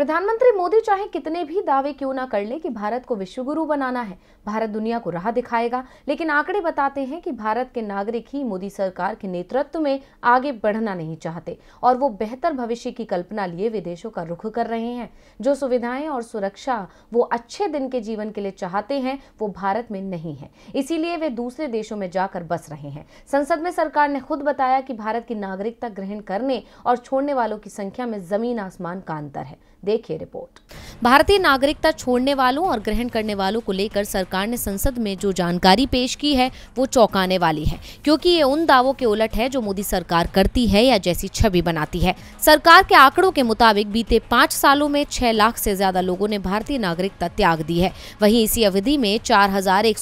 प्रधानमंत्री मोदी चाहे कितने भी दावे क्यों ना कर ले कि भारत को विश्वगुरु बनाना है भारत दुनिया को राह दिखाएगा लेकिन आंकड़े बताते हैं कि भारत के नागरिक ही मोदी सरकार के नेतृत्व में आगे बढ़ना नहीं चाहते और वो बेहतर भविष्य की कल्पना लिए विदेशों का रुख कर रहे हैं जो सुविधाएं और सुरक्षा वो अच्छे दिन के जीवन के लिए चाहते हैं वो भारत में नहीं है इसीलिए वे दूसरे देशों में जाकर बस रहे हैं संसद में सरकार ने खुद बताया कि भारत की नागरिकता ग्रहण करने और छोड़ने वालों की संख्या में जमीन आसमान का अंतर है देखिए रिपोर्ट भारतीय नागरिकता छोड़ने वालों और ग्रहण करने वालों को लेकर सरकार ने संसद में जो जानकारी पेश की है वो चौंकाने वाली है क्योंकि ये उन दावों के उलट है जो मोदी सरकार करती है या जैसी छवि बनाती है सरकार के आंकड़ों के मुताबिक बीते पाँच सालों में छह लाख से ज्यादा लोगों ने भारतीय नागरिकता त्याग दी है वही इसी अवधि में चार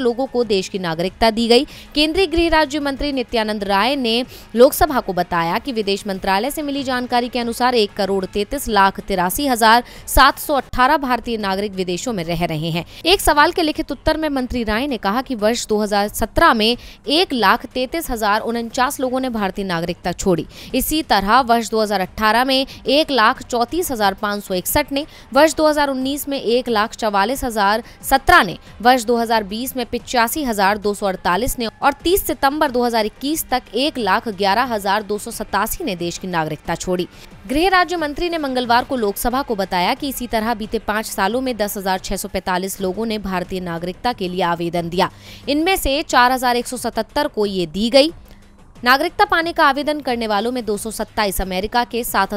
लोगों को देश की नागरिकता दी गई केंद्रीय गृह राज्य मंत्री नित्यानंद राय ने लोकसभा को बताया कि विदेश मंत्रालय से मिली जानकारी के अनुसार एक करोड़ तैतीस लाख तिरासी हजार 718 भारतीय नागरिक विदेशों में रह रहे हैं एक सवाल के लिखित उत्तर में मंत्री राय ने कहा कि वर्ष 2017 में एक लाख तैतीस हजार उनचास लोगों ने भारतीय नागरिकता छोड़ी इसी तरह वर्ष 2018 में एक लाख चौतीस हजार पाँच सौ इकसठ ने वर्ष 2019 में एक लाख चवालीस हजार सत्रह ने वर्ष 2020 में पिचासी हजार दो सौ अड़तालीस ने और 30 सितंबर 2021 तक एक लाख ग्यारह हजार दो सौ सतासी ने देश की नागरिकता छोड़ी गृह राज्य मंत्री ने मंगलवार को लोकसभा को बताया कि इसी तरह बीते पाँच सालों में 10,645 लोगों ने भारतीय नागरिकता के लिए आवेदन दिया इनमें से 4,177 को ये दी गई नागरिकता पाने का आवेदन करने वालों में 227 अमेरिका के सात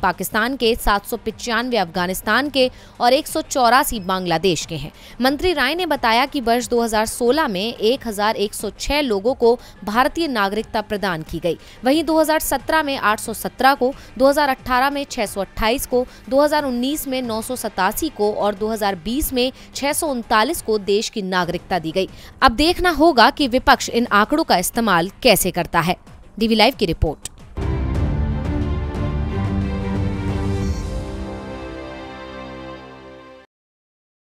पाकिस्तान के सात अफगानिस्तान के और एक बांग्लादेश के हैं मंत्री राय ने बताया कि वर्ष 2016 में 1,106 लोगों को भारतीय नागरिकता प्रदान की गई वहीं 2017 में 817 को 2018 में 628 को 2019 में नौ को और 2020 में छह को देश की नागरिकता दी गई अब देखना होगा कि विपक्ष इन आंकड़ों का इस्तेमाल कैसे करता है डीवी लाइव की रिपोर्ट